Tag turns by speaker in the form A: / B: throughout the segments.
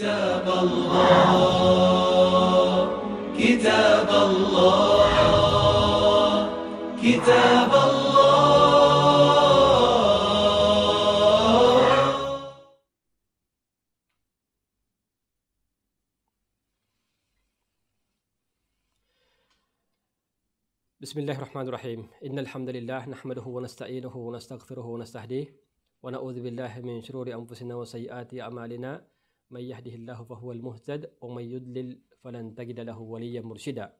A: كتاب الله كتاب الله كتاب الله بسم الله الرحمن الرحيم إن الحمد لله نحمده ونستعينه ونستغفره ونستهديه ونعوذ بالله من شرور أنفسنا وسيئات أعمالنا من يهده الله فهو المهتد ومن يدلل فلن تجد له وليا مرشدا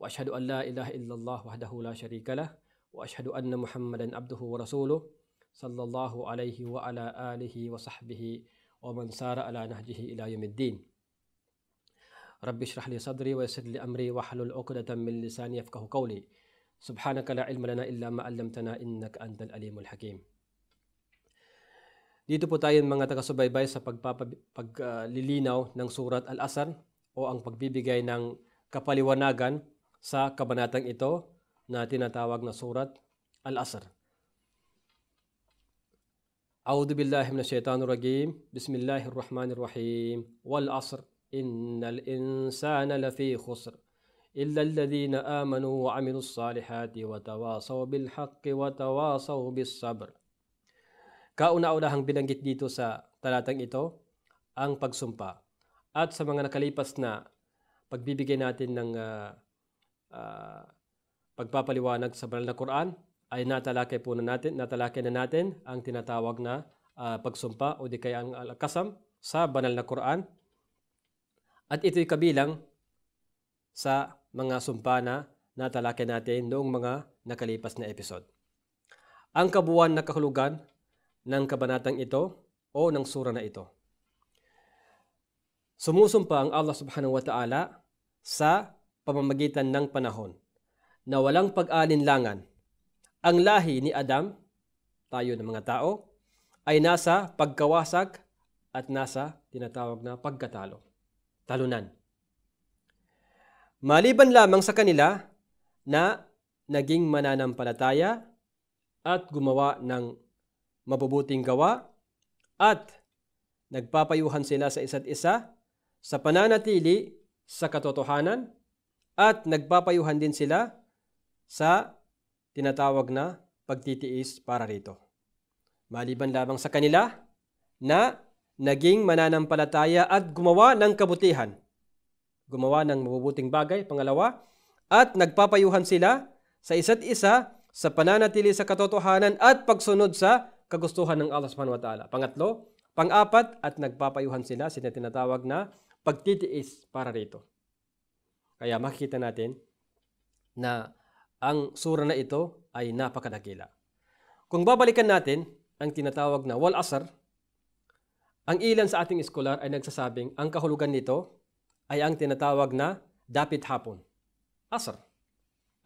A: وأشهد أن لا إله إلا الله وحده لا شريك له وأشهد أن محمدا عبده ورسوله صلى الله عليه وعلى آله وصحبه ومن سار على نهجه إلى يوم الدين رب اشرح لي صدري ويسر لي أمري واحلل عقدة من لساني يفقه قولي سبحانك لا علم لنا إلا ما علمتنا إنك أنت الأليم الحكيم Dito po tayo mga taga-subaybay sa pagpalilinaw uh, ng surat Al-Asr o ang pagbibigay ng kapaliwanagan sa kabanatang ito na tinatawag na surat Al-Asr. A'udhu billahi minash shaytanir rajim. Bismillahirrahmanirrahim. Wal 'asr. Innal insana lafi khusr. amanu wa 'amilus salihati wa آمنوا bil haqqi wa بالحق bis sabr. Kauna-unahang binanggit dito sa talatang ito ang pagsumpa. At sa mga nakalipas na pagbibigay natin ng uh, uh, pagpapaliwanag sa banal na Quran ay natalakay po na natin, natalakay na natin ang tinatawag na uh, pagsumpa o di kaya ang al-kasam sa banal na Quran. At ito'y kabilang sa mga sumpa na natalakay natin noong mga nakalipas na episode. Ang kabuuan na kahulugan ng kabanatang ito o ng sura na ito. Sumusumpa ang Allah subhanahu wa ta'ala sa pamamagitan ng panahon na walang pag-alinlangan. Ang lahi ni Adam, tayo ng mga tao, ay nasa pagkawasak at nasa tinatawag na pagkatalo, talunan. Maliban lamang sa kanila na naging mananampalataya at gumawa ng mabubuting gawa, at nagpapayuhan sila sa isa't isa sa pananatili sa katotohanan at nagpapayuhan din sila sa tinatawag na pagtitiis para rito. Maliban lamang sa kanila na naging mananampalataya at gumawa ng kabutihan. Gumawa ng mabubuting bagay, pangalawa, at nagpapayuhan sila sa isa't isa sa pananatili sa katotohanan at pagsunod sa kagustuhan ng Allah subhanahu wa ta'ala. Pangatlo, pang-apat at nagpapayuhan sila sila tinatawag na pagtitiis para rito. Kaya makikita natin na ang sura na ito ay napakadakila. Kung babalikan natin ang tinatawag na wal asr, ang ilan sa ating iskolar ay nagsasabing ang kahulugan nito ay ang tinatawag na dapit hapon. Asr,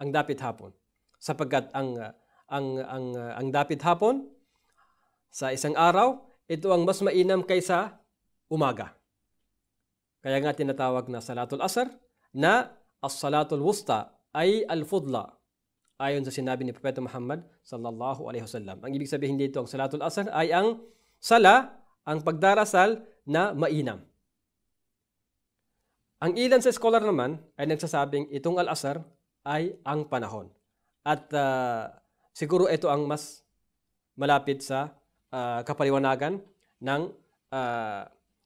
A: ang dapit hapon. Sapagkat ang ang ang ang dapit hapon sa isang araw, ito ang mas mainam kaysa umaga. Kaya nga tinatawag na salatul Asr na as-salatul wusta ay al-fudla ayon sa sinabi ni Propeta Muhammad sallallahu alaihi wasallam. Ang ibig sabihin dito ang salatul Asr ay ang sala, ang pagdarasal na mainam. Ang ilan sa scholar naman ay nagsasabing itong al asr ay ang panahon. At uh, siguro ito ang mas malapit sa Ah, kapaliwanagan ng uh,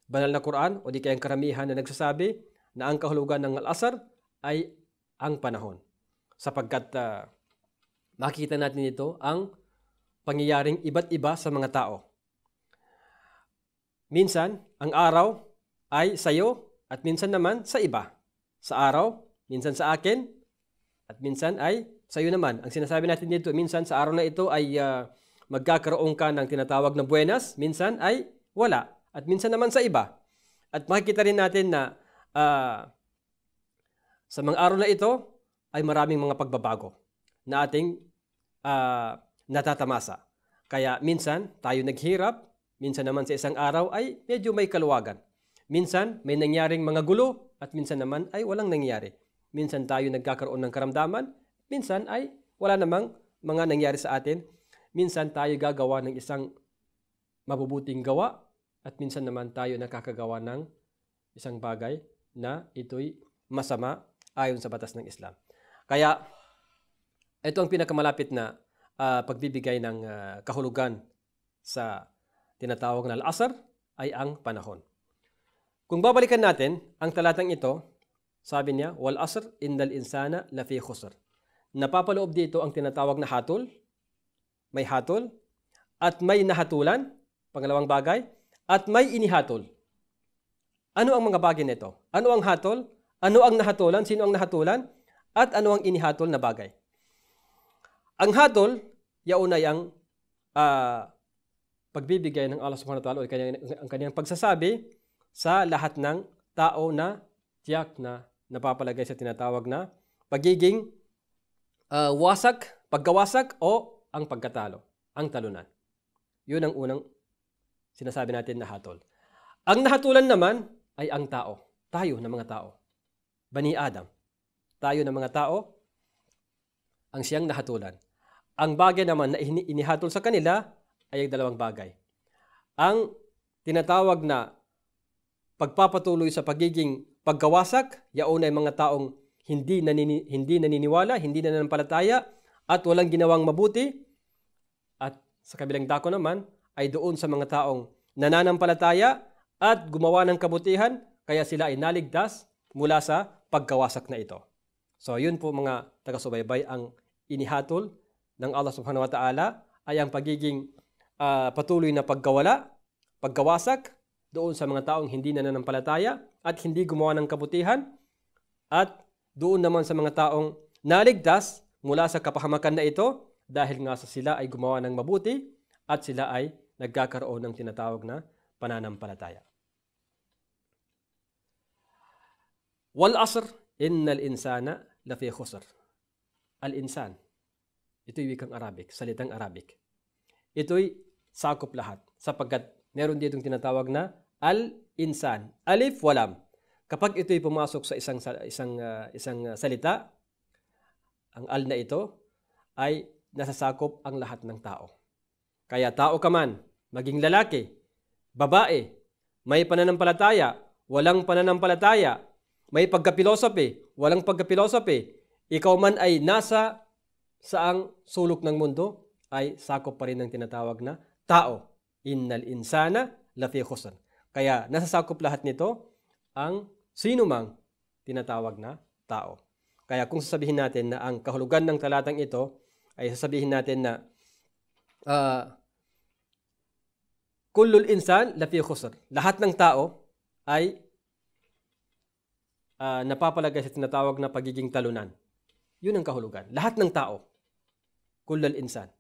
A: banal na Quran o di kaya ang karamihan na nagsasabi na ang kahulugan ng al asr ay ang panahon. Sapagkat uh, makikita natin ito ang pangyayaring iba't iba sa mga tao. Minsan, ang araw ay sa iyo at minsan naman sa iba. Sa araw, minsan sa akin, at minsan ay sa iyo naman. Ang sinasabi natin dito, minsan sa araw na ito ay uh, magkakaroon ka ng tinatawag na buenas, minsan ay wala. At minsan naman sa iba. At makikita rin natin na uh, sa mga araw na ito ay maraming mga pagbabago na ating uh, natatamasa. Kaya minsan tayo naghirap, minsan naman sa isang araw ay medyo may kaluwagan. Minsan may nangyaring mga gulo at minsan naman ay walang nangyari. Minsan tayo nagkakaroon ng karamdaman, minsan ay wala namang mga nangyari sa atin minsan tayo gagawa ng isang mabubuting gawa at minsan naman tayo nakakagawa ng isang bagay na ito'y masama ayon sa batas ng Islam. Kaya ito ang pinakamalapit na uh, pagbibigay ng uh, kahulugan sa tinatawag na al-asr ay ang panahon. Kung babalikan natin ang talatang ito, sabi niya, wal asr innal insana lafi khusr. Napapaloob dito ang tinatawag na hatol may hatol, at may nahatulan, pangalawang bagay, at may inihatol. Ano ang mga bagay nito? Ano ang hatol? Ano ang nahatulan? Sino ang nahatulan? At ano ang inihatol na bagay? Ang hatol, yaunay ang uh, pagbibigay ng Allah subhanahu wa ta'ala o kanyang, ang kanyang pagsasabi sa lahat ng tao na tiyak na napapalagay sa tinatawag na pagiging uh, wasak, paggawasak o ang pagkatalo, ang talunan. Yun ang unang sinasabi natin na hatol. Ang nahatulan naman ay ang tao, tayo ng mga tao. Bani Adam, tayo ng mga tao, ang siyang nahatulan. Ang bagay naman na inihatol sa kanila ay ang dalawang bagay. Ang tinatawag na pagpapatuloy sa pagiging paggawasak, yaon ay mga taong hindi, nanini, hindi naniniwala, hindi nananampalataya, at walang ginawang mabuti. At sa kabilang dako naman ay doon sa mga taong nananampalataya at gumawa ng kabutihan kaya sila ay naligtas mula sa pagkawasak na ito. So yun po mga taga-subaybay ang inihatol ng Allah subhanahu wa ta'ala ay ang pagiging uh, patuloy na pagkawala, pagkawasak doon sa mga taong hindi nananampalataya at hindi gumawa ng kabutihan at doon naman sa mga taong naligtas mula sa kapahamakan na ito dahil nga sa sila ay gumawa ng mabuti at sila ay nagkakaroon ng tinatawag na pananampalataya. Wal asr, innal insana lafi khusr. Al insan. Ito'y wikang Arabic, salitang Arabic. Ito'y sakop lahat sapagkat meron dito tinatawag na al insan. Alif walam. Kapag ito'y pumasok sa isang isang uh, isang uh, salita, ang al na ito ay nasasakop ang lahat ng tao. Kaya tao ka man, maging lalaki, babae, may pananampalataya, walang pananampalataya, may pagkapilosopi, walang pagkapilosopi, ikaw man ay nasa saang sulok ng mundo, ay sakop pa rin ng tinatawag na tao. Innal insana lafi khusr. Kaya nasasakop lahat nito ang sinumang tinatawag na tao. Kaya kung sasabihin natin na ang kahulugan ng talatang ito ay sasabihin natin na uh, kullul insan lafi khusr. Lahat ng tao ay uh, napapalagay sa tinatawag na pagiging talunan. Yun ang kahulugan. Lahat ng tao. Kullul insan.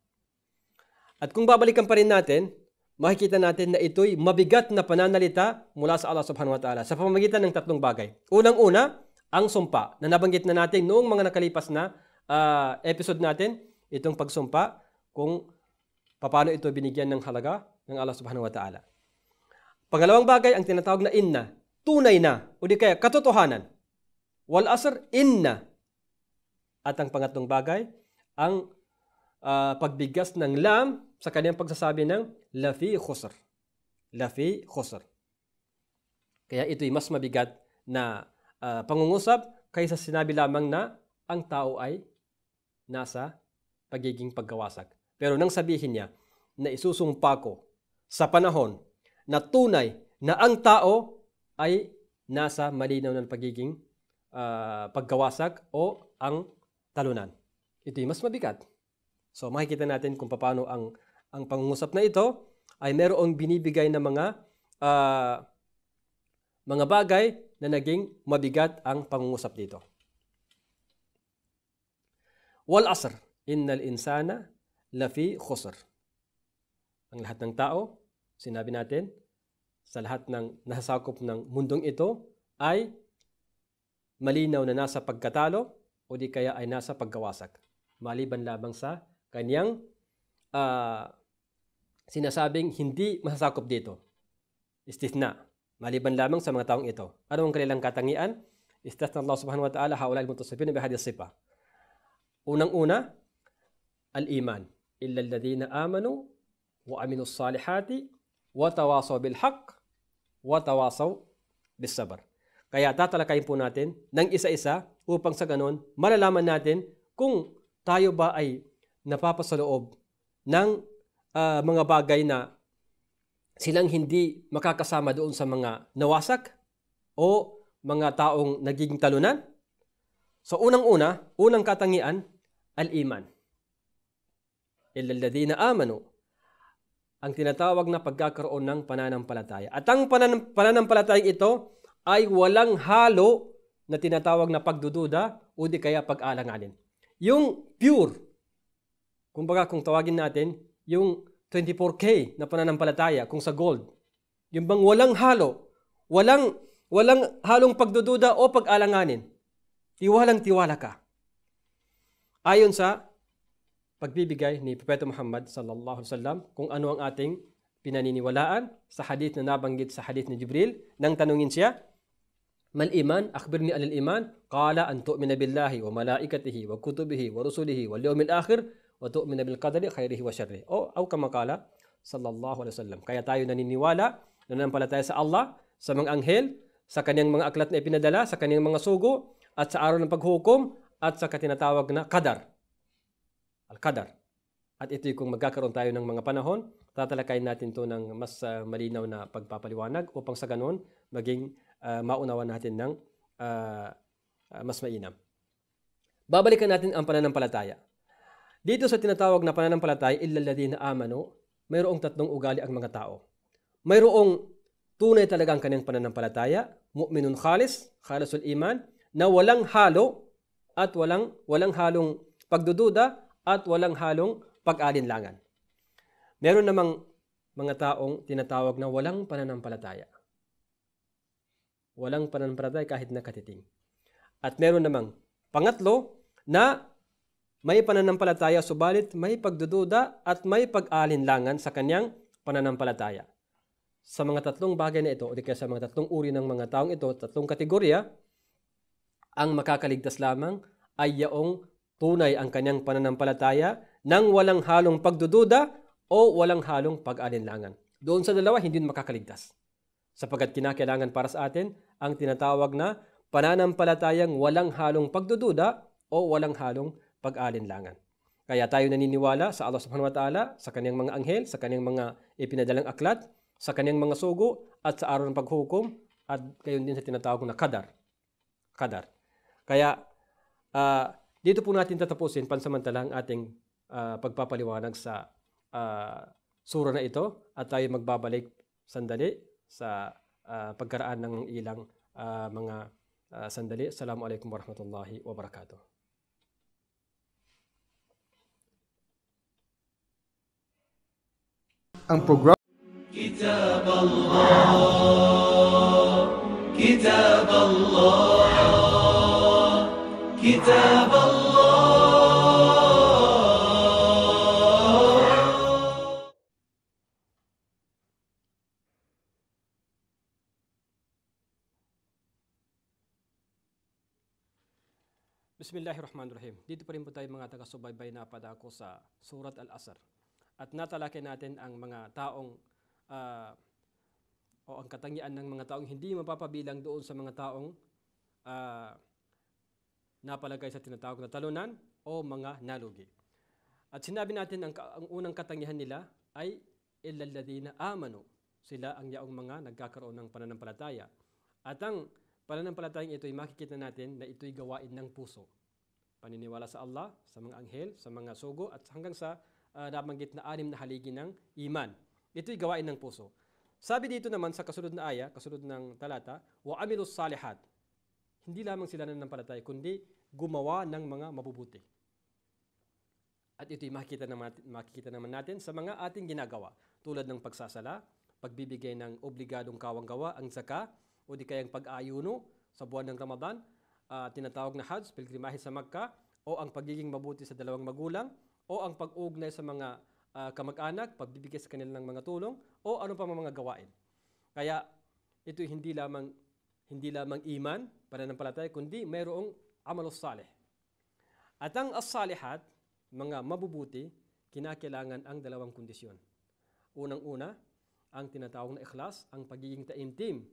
A: At kung babalikan pa rin natin, makikita natin na ito'y mabigat na pananalita mula sa Allah subhanahu wa ta'ala sa pamamagitan ng tatlong bagay. Unang-una, ang sumpa na nabanggit na natin noong mga nakalipas na uh, episode natin, itong pagsumpa kung paano ito binigyan ng halaga ng Allah Subhanahu wa Ta'ala. Pangalawang bagay ang tinatawag na inna, tunay na o di kaya katotohanan. Wal asr inna. At ang pangatlong bagay ang uh, pagbigas ng lam sa kanyang pagsasabi ng lafi khusr. Lafi khusr. Kaya ito'y mas mabigat na uh, pangungusap kaysa sinabi lamang na ang tao ay nasa pagiging pagkawasak. Pero nang sabihin niya na isusumpa ko sa panahon na tunay na ang tao ay nasa malinaw ng pagiging uh, pagkawasak o ang talunan. Ito'y mas mabigat. So makikita natin kung paano ang, ang pangungusap na ito ay merong binibigay na mga uh, mga bagay na naging mabigat ang pangungusap dito. Wal asr, innal insana lafi khusr. Ang lahat ng tao, sinabi natin, sa lahat ng nasasakop ng mundong ito ay malinaw na nasa pagkatalo o di kaya ay nasa pagkawasak. Maliban lamang sa kanyang uh, sinasabing hindi masasakop dito. Istithna. Maliban lamang sa mga taong ito. Ano ang kanilang katangian? Istathna Allah subhanahu wa ta'ala haula al-mutasifin bi hadhihi sifa. Unang-una, al-iman. Illa alladhina amanu wa aminu salihati wa tawasaw bil haqq wa tawasaw bis sabr. Kaya tatalakayin po natin ng isa-isa upang sa ganon malalaman natin kung tayo ba ay napapasaloob ng uh, mga bagay na silang hindi makakasama doon sa mga nawasak o mga taong nagiging talunan? So unang-una, unang katangian, al-iman. Illalladina amanu. Ang tinatawag na pagkakaroon ng pananampalataya. At ang panan- pananampalatayang ito ay walang halo na tinatawag na pagdududa o di kaya pag-alanganin. Yung pure, kumbaga kung tawagin natin, yung 24K na pananampalataya kung sa gold. Yung bang walang halo, walang, walang halong pagdududa o pag-alanganin. Tiwalang tiwala ka. Ayon sa pagbibigay ni Propeta Muhammad sallallahu alaihi wasallam kung ano ang ating pinaniniwalaan sa hadith na nabanggit sa hadith ni Jibril nang tanungin siya mal iman akhbirni anil iman qala an tu'mina billahi wa malaikatihi wa kutubihi wa rusulihi wal yawmil akhir وَتُؤْمِنَ بِالْقَدَرِ خَيْرِهِ وَشَرِّهِ O, au kama kala, sallallahu alaihi wasallam. Kaya tayo naniniwala, nananampalataya sa Allah, sa mga anghel, sa kanyang mga aklat na ipinadala, sa kanyang mga sugo, at sa araw ng paghukom, at sa katinatawag na kadar. Al-kadar. At ito'y kung magkakaroon tayo ng mga panahon, tatalakayin natin to ng mas uh, malinaw na pagpapaliwanag upang sa ganon maging uh, maunawa natin ng uh, uh, mas mainam. Babalikan natin ang pananampalataya. Dito sa tinatawag na pananampalatay, illaladina amano, mayroong tatlong ugali ang mga tao. Mayroong tunay talaga ang kanyang pananampalataya, mu'minun khalis, khalasul iman, na walang halo at walang, walang halong pagdududa at walang halong pag-alinlangan. Meron namang mga taong tinatawag na walang pananampalataya. Walang pananampalataya kahit nakatiting. At meron namang pangatlo na may pananampalataya subalit may pagdududa at may pag-alinlangan sa kanyang pananampalataya. Sa mga tatlong bagay na ito, o di kaya sa mga tatlong uri ng mga taong ito, tatlong kategorya, ang makakaligtas lamang ay yaong tunay ang kanyang pananampalataya nang walang halong pagdududa o walang halong pag-alinlangan. Doon sa dalawa, hindi makakaligtas. Sapagat kinakailangan para sa atin ang tinatawag na pananampalatayang walang halong pagdududa o walang halong pag-alinlangan. Kaya tayo naniniwala sa Allah subhanahu wa ta'ala, sa kaniyang mga anghel, sa kaniyang mga ipinadalang aklat, sa kaniyang mga sugo, at sa araw ng paghukom, at gayon din sa tinatawag na kadar. Kadar. Kaya, uh, dito po natin tatapusin pansamantala ang ating uh, pagpapaliwanag sa uh, sura na ito at tayo magbabalik sandali sa uh, pagkaraan ng ilang uh, mga uh, sandali. Assalamu alaikum warahmatullahi wabarakatuh. ang program. Kitab Allah, Kitab Allah. Bismillahirrahmanirrahim. Dito pa rin po tayo mga taga-subaybay na padako sa Surat Al-Asr. at natalakay natin ang mga taong uh, o ang katangian ng mga taong hindi mapapabilang doon sa mga taong uh, napalagay sa tinatawag na talunan o mga nalugi. At sinabi natin ang, ang unang katangihan nila ay ilalladina amanu. Sila ang yaong mga nagkakaroon ng pananampalataya. At ang pananampalatayang ito ay makikita natin na ito'y gawain ng puso. Paniniwala sa Allah, sa mga anghel, sa mga sugo at hanggang sa uh, nabanggit na anim na haligi ng iman. Ito'y gawain ng puso. Sabi dito naman sa kasunod na aya, kasunod ng talata, wa amilus salihat. Hindi lamang sila nananampalataya, kundi gumawa ng mga mabubuti. At ito'y makikita naman, makikita naman natin sa mga ating ginagawa, tulad ng pagsasala, pagbibigay ng obligadong kawanggawa, ang zaka, o di kayang pag-ayuno sa buwan ng Ramadan, uh, tinatawag na Hajj, pilgrimahe sa Makkah, o ang pagiging mabuti sa dalawang magulang, o ang pag uugnay sa mga uh, kamag-anak, pagbibigay sa kanila ng mga tulong, o ano pa mga gawain. Kaya ito hindi lamang hindi lamang iman, pananampalataya, kundi mayroong amalus salih. At ang as-salihat, mga mabubuti, kinakailangan ang dalawang kondisyon. Unang-una, ang tinatawag na ikhlas, ang pagiging taimtim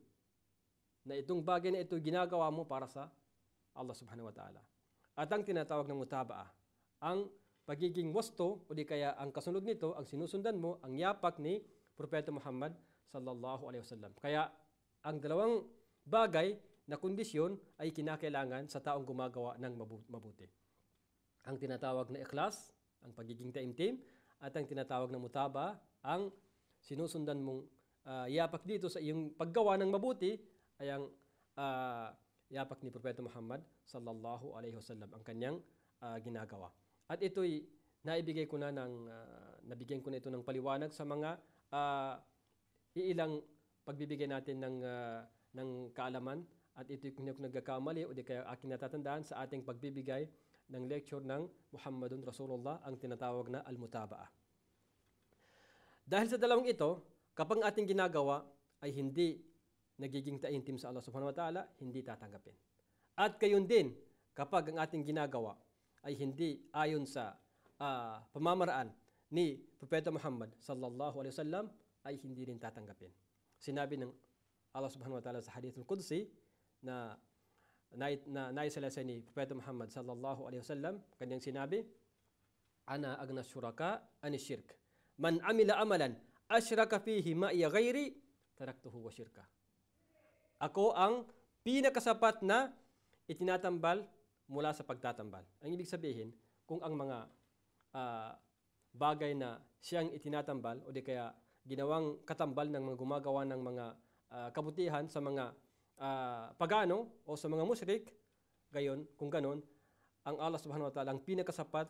A: na itong bagay na ito ginagawa mo para sa Allah subhanahu wa ta'ala. At ang tinatawag na mutabaa, ang pagiging wasto o di kaya ang kasunod nito, ang sinusundan mo, ang yapak ni Propeta Muhammad sallallahu alaihi wasallam. Kaya ang dalawang bagay na kondisyon ay kinakailangan sa taong gumagawa ng mabuti. Ang tinatawag na ikhlas, ang pagiging taimtim, at ang tinatawag na mutaba, ang sinusundan mong uh, yapak dito sa iyong paggawa ng mabuti ay ang uh, yapak ni Propeta Muhammad sallallahu alaihi wasallam, ang kanyang uh, ginagawa. At ito'y naibigay ko na ng, uh, nabigyan ko na ito ng paliwanag sa mga uh, ah, ilang pagbibigay natin ng, uh, ng kaalaman at ito'y kung nagkakamali o di kaya aking natatandaan sa ating pagbibigay ng lecture ng Muhammadun Rasulullah ang tinatawag na Al-Mutaba'ah. Dahil sa dalawang ito, kapag ating ginagawa ay hindi nagiging taintim sa Allah subhanahu wa ta'ala, hindi tatanggapin. At kayon din, kapag ang ating ginagawa ay hindi ayon sa uh, pamamaraan ni Propeta Muhammad sallallahu alaihi wasallam ay hindi rin tatanggapin. Sinabi ng Allah subhanahu wa ta'ala sa hadith al-Qudsi na na, na naisalasa ni Propeta Muhammad sallallahu alaihi wasallam kanyang sinabi ana agna shuraka ani shirk man amila amalan ashraka fihi ma iya ghairi taraktuhu wa shirka ako ang pinakasapat na itinatambal mula sa pagtatambal. Ang ibig sabihin, kung ang mga uh, bagay na siyang itinatambal o di kaya ginawang katambal ng mga gumagawa ng mga uh, kabutihan sa mga uh, pagano o sa mga musrik, gayon, kung ganon, ang Allah subhanahu wa ta'ala ang pinakasapat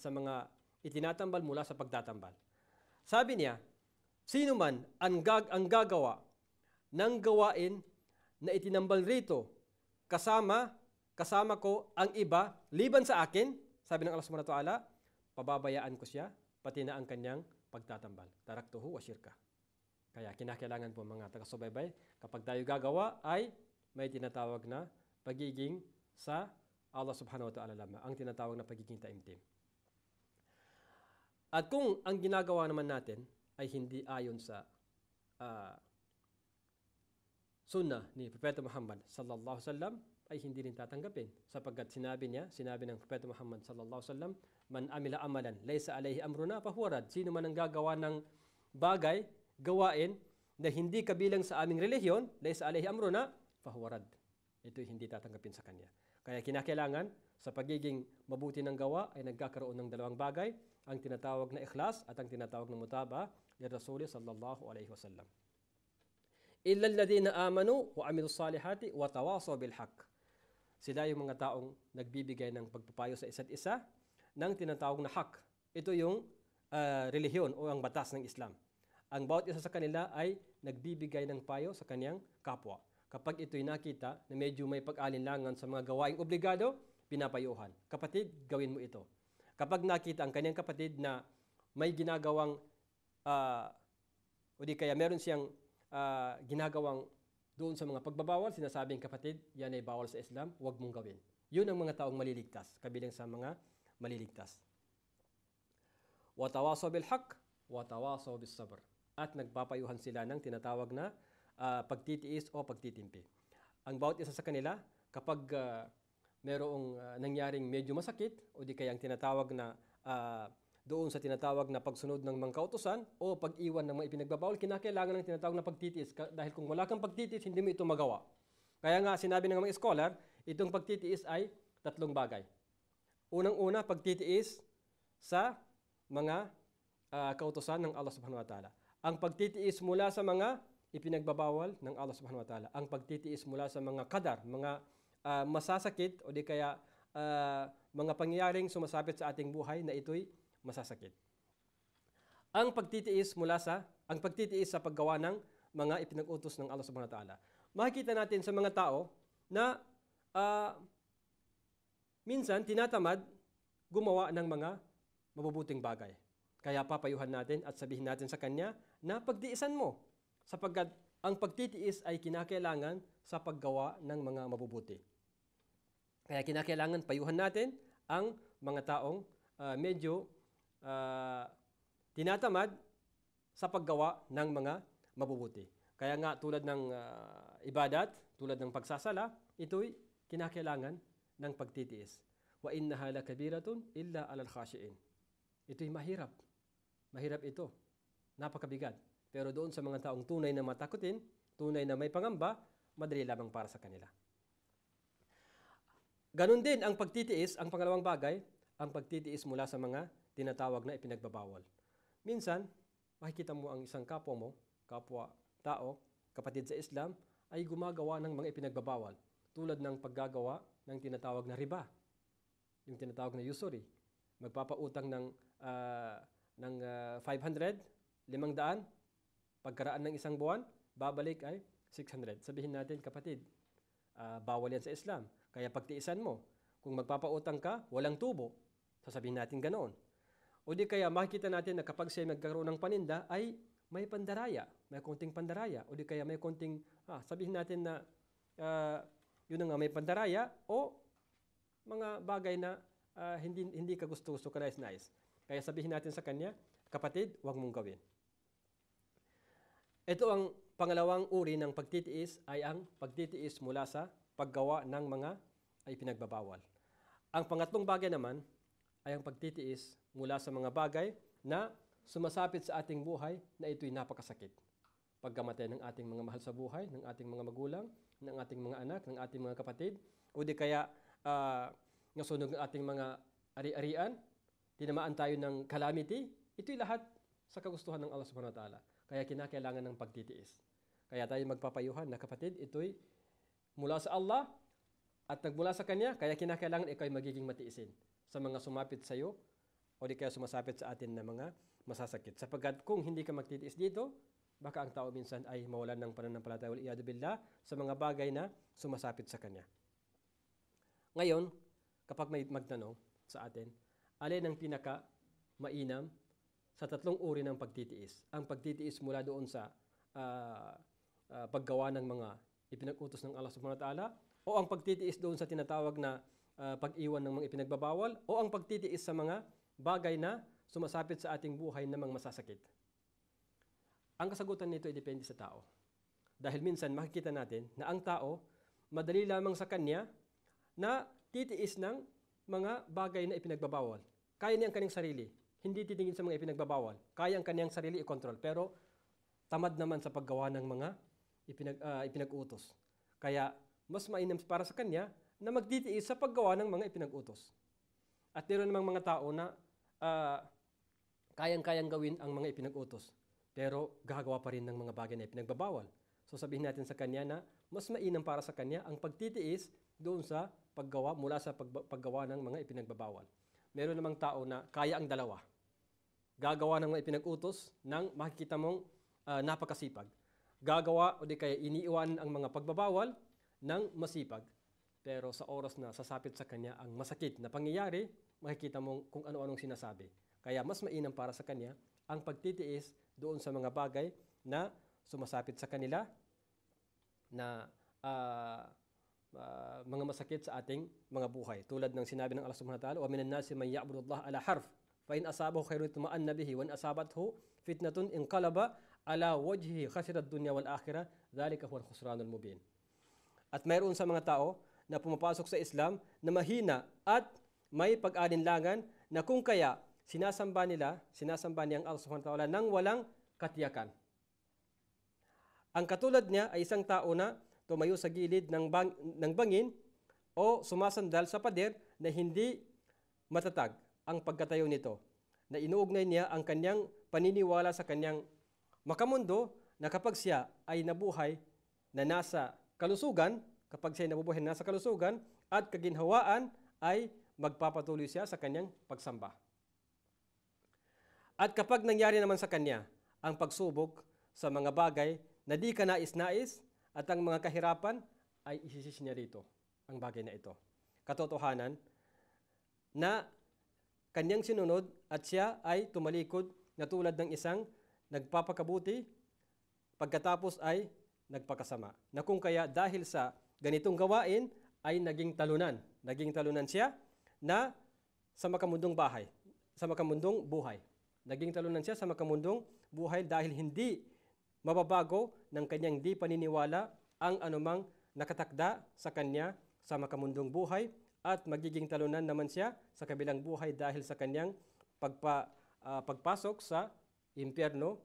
A: sa mga itinatambal mula sa pagtatambal. Sabi niya, sino man ang, gag ang gagawa ng gawain na itinambal rito kasama kasama ko ang iba liban sa akin, sabi ng Allah subhanahu wa ta'ala, pababayaan ko siya, pati na ang kanyang pagtatambal. Taraktuhu wa shirka. Kaya kinakailangan po mga taga-subaybay, kapag tayo gagawa ay may tinatawag na pagiging sa Allah subhanahu wa ta'ala lamang, ang tinatawag na pagiging taimtim. At kung ang ginagawa naman natin ay hindi ayon sa uh, sunnah ni Propeta Muhammad sallallahu alaihi wasallam ay hindi rin tatanggapin. Sapagkat sinabi niya, sinabi ng Propeta Muhammad sallallahu alaihi wasallam, "Man amila amalan laysa alayhi amruna fahuwarad." Sino man ang gagawa ng bagay, gawain na hindi kabilang sa aming relihiyon, laysa alayhi amruna fahuwarad. Ito hindi tatanggapin sa kanya. Kaya kinakailangan sa pagiging mabuti ng gawa ay nagkakaroon ng dalawang bagay, ang tinatawag na ikhlas at ang tinatawag na mutaba ni Rasul sallallahu alaihi wasallam. Illa alladhina amanu wa amilus salihati wa tawasaw bilhaq. Sila yung mga taong nagbibigay ng pagpapayo sa isa't isa ng tinatawag na hak. Ito yung uh, relihiyon o ang batas ng Islam. Ang bawat isa sa kanila ay nagbibigay ng payo sa kanyang kapwa. Kapag ito'y nakita na medyo may pag-alinlangan sa mga gawaing obligado, pinapayuhan. Kapatid, gawin mo ito. Kapag nakita ang kanyang kapatid na may ginagawang uh, o di kaya meron siyang uh, ginagawang doon sa mga pagbabawal, sinasabing kapatid, yan ay bawal sa Islam, huwag mong gawin. Yun ang mga taong maliligtas, kabilang sa mga maliligtas. Watawaso bil haq, watawaso bis sabr. At nagpapayuhan sila ng tinatawag na uh, pagtitiis o pagtitimpi. Ang bawat isa sa kanila, kapag uh, merong uh, nangyaring medyo masakit o di kaya ang tinatawag na uh, doon sa tinatawag na pagsunod ng mga kautosan o pag-iwan ng mga ipinagbabawal, kinakailangan ng tinatawag na pagtitiis dahil kung wala kang pagtitiis, hindi mo ito magawa. Kaya nga sinabi ng mga scholar, itong pagtitiis ay tatlong bagay. Unang-una, pagtitiis sa mga uh, kautosan ng Allah Subhanahu wa Ta'ala. Ang pagtitiis mula sa mga ipinagbabawal ng Allah Subhanahu wa Ta'ala. Ang pagtitiis mula sa mga kadar, mga uh, masasakit o di kaya uh, mga pangyayaring sumasabit sa ating buhay na ito'y masasakit. Ang pagtitiis mula sa ang pagtitiis sa paggawa ng mga ipinag-utos ng Allah Subhanahu wa taala. Makikita natin sa mga tao na uh, minsan tinatamad gumawa ng mga mabubuting bagay. Kaya papayuhan natin at sabihin natin sa kanya na pagdiisan mo sapagkat ang pagtitiis ay kinakailangan sa paggawa ng mga mabubuti. Kaya kinakailangan payuhan natin ang mga taong uh, medyo uh, tinatamad sa paggawa ng mga mabubuti. Kaya nga tulad ng uh, ibadat, tulad ng pagsasala, ito'y kinakailangan ng pagtitiis. Wa innaha lakabiratun illa alal khashiin. Ito'y mahirap. Mahirap ito. Napakabigat. Pero doon sa mga taong tunay na matakutin, tunay na may pangamba, madali lamang para sa kanila. Ganon din ang pagtitiis, ang pangalawang bagay, ang pagtitiis mula sa mga tinatawag na ipinagbabawal. Minsan, makikita mo ang isang kapwa mo, kapwa tao, kapatid sa Islam, ay gumagawa ng mga ipinagbabawal tulad ng paggagawa ng tinatawag na riba, yung tinatawag na usury. Magpapautang ng, uh, ng uh, 500, 500, pagkaraan ng isang buwan, babalik ay 600. Sabihin natin, kapatid, uh, bawal yan sa Islam. Kaya pagtiisan mo. Kung magpapautang ka, walang tubo. Sasabihin natin ganoon. O di kaya makikita natin na kapag siya nagkaroon ng paninda ay may pandaraya, may konting pandaraya. O di kaya may konting, ah, sabihin natin na uh, yun nga may pandaraya o mga bagay na uh, hindi, hindi ka gusto, gusto ka nais-nais. Kaya sabihin natin sa kanya, kapatid, huwag mong gawin. Ito ang pangalawang uri ng pagtitiis ay ang pagtitiis mula sa paggawa ng mga ay pinagbabawal. Ang pangatlong bagay naman ay ang pagtitiis mula sa mga bagay na sumasapit sa ating buhay na ito'y napakasakit. Pagkamatay ng ating mga mahal sa buhay, ng ating mga magulang, ng ating mga anak, ng ating mga kapatid, o di kaya uh, nasunog ng ating mga ari-arian, tinamaan tayo ng calamity, ito'y lahat sa kagustuhan ng Allah subhanahu wa ta'ala. Kaya kinakailangan ng pagtitiis. Kaya tayo magpapayuhan na kapatid, ito'y mula sa Allah at nagmula sa Kanya, kaya kinakailangan ikaw ay magiging matiisin sa mga sumapit sa iyo o di kaya sumasapit sa atin na mga masasakit. Sapagkat kung hindi ka magtitiis dito, baka ang tao minsan ay mawalan ng pananampalataya wal iyadu billah sa mga bagay na sumasapit sa kanya. Ngayon, kapag may magtanong sa atin, alin ang pinaka mainam sa tatlong uri ng pagtitiis? Ang pagtitiis mula doon sa uh, uh, paggawa ng mga ipinag-utos ng Allah subhanahu wa ta'ala o ang pagtitiis doon sa tinatawag na uh, pag-iwan ng mga ipinagbabawal o ang pagtitiis sa mga bagay na sumasapit sa ating buhay namang masasakit? Ang kasagutan nito ay depende sa tao. Dahil minsan makikita natin na ang tao, madali lamang sa kanya na titiis ng mga bagay na ipinagbabawal. Kaya niya ang kanyang sarili. Hindi titingin sa mga ipinagbabawal. Kaya ang kanyang sarili i-control. Pero tamad naman sa paggawa ng mga ipinag, uh, ipinag-utos. Kaya mas mainam para sa kanya na magtitiis sa paggawa ng mga ipinag-utos. At meron namang mga tao na uh, kayang-kayang gawin ang mga ipinag-utos, pero gagawa pa rin ng mga bagay na ipinagbabawal. So sabihin natin sa kanya na mas mainam para sa kanya ang pagtitiis doon sa paggawa mula sa pag- paggawa ng mga ipinagbabawal. Meron namang tao na kaya ang dalawa. Gagawa ng mga ipinag-utos ng makikita mong uh, napakasipag. Gagawa o di kaya iniiwan ang mga pagbabawal ng masipag pero sa oras na sasapit sa kanya ang masakit na pangyayari, makikita mong kung ano-anong sinasabi. Kaya mas mainam para sa kanya ang pagtitiis doon sa mga bagay na sumasapit sa kanila na uh, uh, mga masakit sa ating mga buhay. Tulad ng sinabi ng Allah subhanahu wa ta'ala, وَمِنَ النَّاسِ مَنْ يَعْبُدُ اللَّهَ عَلَى حَرْفٍ فَإِنْ أَصَابَهُ خَيْرٌ اطْمَأَنَّ بِهِ وَإِنْ أَصَابَتْهُ فِتْنَةٌ انْقَلَبَ عَلَى وَجْهِهِ خَسِرَ الدُّنْيَا وَالْآخِرَةَ ذَلِكَ هُوَ الْخُسْرَانُ mubin." At mayroon sa mga tao na pumapasok sa Islam na mahina at may pag-alinlangan na kung kaya sinasamba nila, sinasamba niya ang Allah subhanahu wa ta'ala nang walang katiyakan. Ang katulad niya ay isang tao na tumayo sa gilid ng, bang, ng bangin o sumasandal sa pader na hindi matatag ang pagkatayo nito, na inuugnay niya ang kanyang paniniwala sa kanyang makamundo na kapag siya ay nabuhay na nasa kalusugan, kapag siya nabubuhay na sa kalusugan at kaginhawaan ay magpapatuloy siya sa kanyang pagsamba. At kapag nangyari naman sa kanya ang pagsubok sa mga bagay na di ka nais-nais at ang mga kahirapan ay isisis niya rito ang bagay na ito. Katotohanan na kanyang sinunod at siya ay tumalikod na tulad ng isang nagpapakabuti pagkatapos ay nagpakasama. Na kung kaya dahil sa ganitong gawain ay naging talunan. Naging talunan siya na sa makamundong bahay, sa makamundong buhay. Naging talunan siya sa makamundong buhay dahil hindi mababago ng kanyang di paniniwala ang anumang nakatakda sa kanya sa makamundong buhay at magiging talunan naman siya sa kabilang buhay dahil sa kanyang pagpa, uh, pagpasok sa impyerno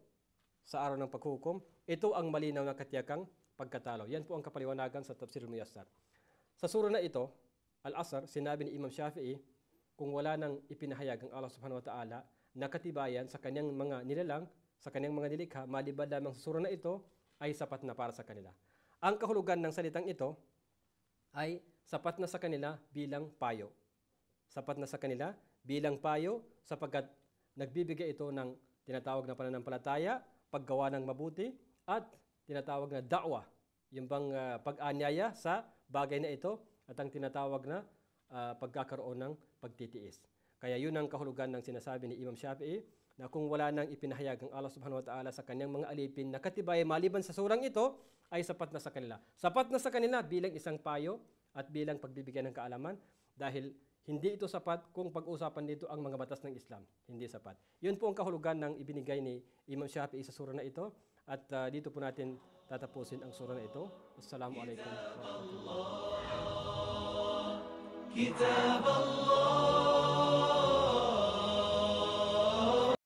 A: sa araw ng paghukom. Ito ang malinaw na katiyakang pagkatalo. Yan po ang kapaliwanagan sa Tafsir ni muyassar Sa sura na ito, Al-Asr, sinabi ni Imam Shafi'i, kung wala nang ipinahayag ang Allah subhanahu wa ta'ala na katibayan sa kanyang mga nilalang, sa kanyang mga nilikha, maliban lamang sa sura na ito, ay sapat na para sa kanila. Ang kahulugan ng salitang ito ay sapat na sa kanila bilang payo. Sapat na sa kanila bilang payo sapagkat nagbibigay ito ng tinatawag na pananampalataya, paggawa ng mabuti, at tinatawag na dakwa, yung bang uh, pag-anyaya sa bagay na ito at ang tinatawag na uh, pagkakaroon ng pagtitiis. Kaya yun ang kahulugan ng sinasabi ni Imam Shafi'i na kung wala nang ipinahayag ng Allah subhanahu wa ta'ala sa kanyang mga alipin na katibay maliban sa surang ito, ay sapat na sa kanila. Sapat na sa kanila bilang isang payo at bilang pagbibigyan ng kaalaman dahil hindi ito sapat kung pag-usapan dito ang mga batas ng Islam. Hindi sapat. Yun po ang kahulugan ng ibinigay ni Imam Shafi'i sa sura na ito at uh, dito po natin tatapusin ang sura na ito. Assalamu alaikum warahmatullahi